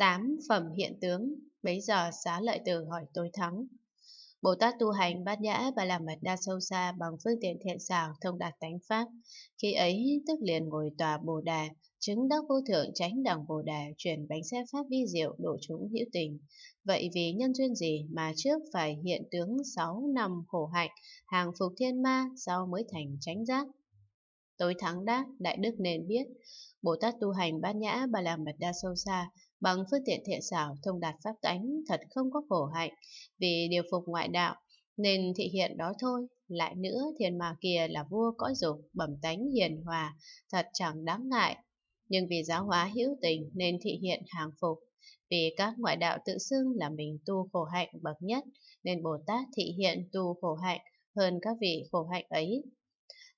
Tám phẩm hiện tướng, bấy giờ xá lợi tử hỏi tối thắng. Bồ Tát tu hành bát nhã và làm mật đa sâu xa bằng phương tiện thiện xảo thông đạt tánh pháp. Khi ấy tức liền ngồi tòa Bồ Đà, chứng đắc vô thượng tránh đẳng Bồ Đà, chuyển bánh xe pháp vi diệu độ chúng hữu tình. Vậy vì nhân duyên gì mà trước phải hiện tướng sáu năm khổ hạnh, hàng phục thiên ma, sau mới thành tránh giác? tối thắng đắc, đại đức nên biết. Bồ Tát tu hành bát nhã bà la mật đa sâu xa, bằng phương tiện thiện xảo thông đạt pháp tánh thật không có khổ hạnh, vì điều phục ngoại đạo, nên thị hiện đó thôi. Lại nữa, thiền mà kia là vua cõi dục, bẩm tánh hiền hòa, thật chẳng đáng ngại. Nhưng vì giáo hóa hữu tình nên thị hiện hàng phục. Vì các ngoại đạo tự xưng là mình tu khổ hạnh bậc nhất, nên Bồ Tát thị hiện tu khổ hạnh hơn các vị khổ hạnh ấy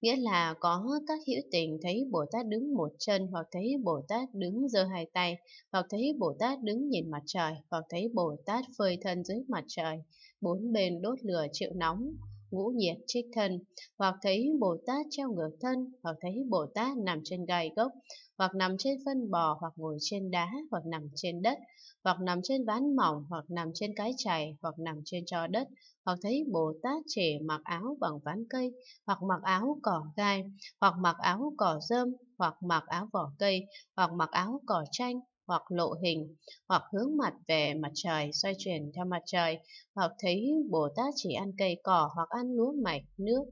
nghĩa là có các hữu tình thấy Bồ Tát đứng một chân hoặc thấy Bồ Tát đứng giơ hai tay hoặc thấy Bồ Tát đứng nhìn mặt trời hoặc thấy Bồ Tát phơi thân dưới mặt trời bốn bên đốt lửa chịu nóng ngũ nhiệt trích thân, hoặc thấy Bồ Tát treo ngửa thân, hoặc thấy Bồ Tát nằm trên gai gốc, hoặc nằm trên phân bò, hoặc ngồi trên đá, hoặc nằm trên đất, hoặc nằm trên ván mỏng, hoặc nằm trên cái chày, hoặc nằm trên cho đất, hoặc thấy Bồ Tát trẻ mặc áo bằng ván cây, hoặc mặc áo cỏ gai, hoặc mặc áo cỏ dơm hoặc mặc áo vỏ cây, hoặc mặc áo cỏ chanh, hoặc lộ hình hoặc hướng mặt về mặt trời xoay chuyển theo mặt trời hoặc thấy Bồ Tát chỉ ăn cây cỏ hoặc ăn lúa mạch nước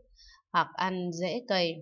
hoặc ăn rễ cây